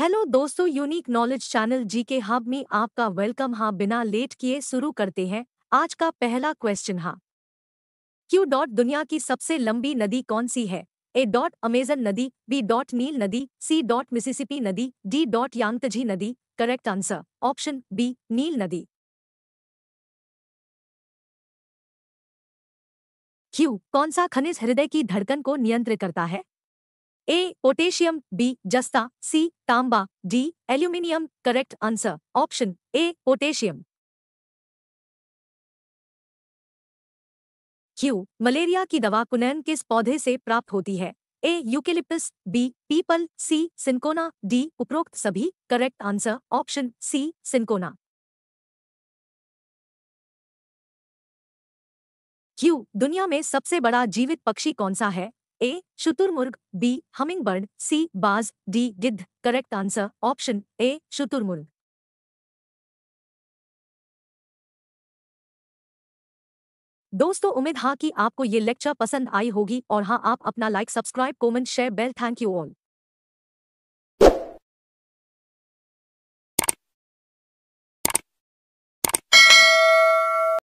hello दोस्तों unique knowledge channel जी के hub में आपका वेलकम हाँ बिना लेट किए शुरू करते हैं आज का पहला क्वेश्चन हाँ क्यू डॉट दुनिया की सबसे लंबी नदी कौन सी है ए डॉट अमेजन नदी बी डॉट नील नदी सी डॉट मिसिसिपी नदी डी डॉट यांगतजी नदी करेक्ट आंसर ऑप्शन बी नील नदी क्यू कौन सा खनिज हृदय की धड़कन को नियंत्रित करता है ए पोटेशियम बी जस्ता सी तांबा D aluminium correct answer option A potassium Q मलेरिया की दवा कुनैन किस पौधे से प्राप्त होती है ए यूकेलिप्टस बी पीपल सी सिंकोना डी उपरोक्त सभी correct answer option C cinchona Q दुनिया में सबसे बड़ा जीवित पक्षी कौन सा है ए शुतुरमुर्ग बी हमिंग बर्ड सी बाज डी गिद्ध करेक्ट आंसर ऑप्शन ए शुतुरमुर्ग दोस्तों उम्मीद हाँ कि आपको ये लेक्चर पसंद आई होगी और हाँ आप अपना like subscribe comment share bell thank you all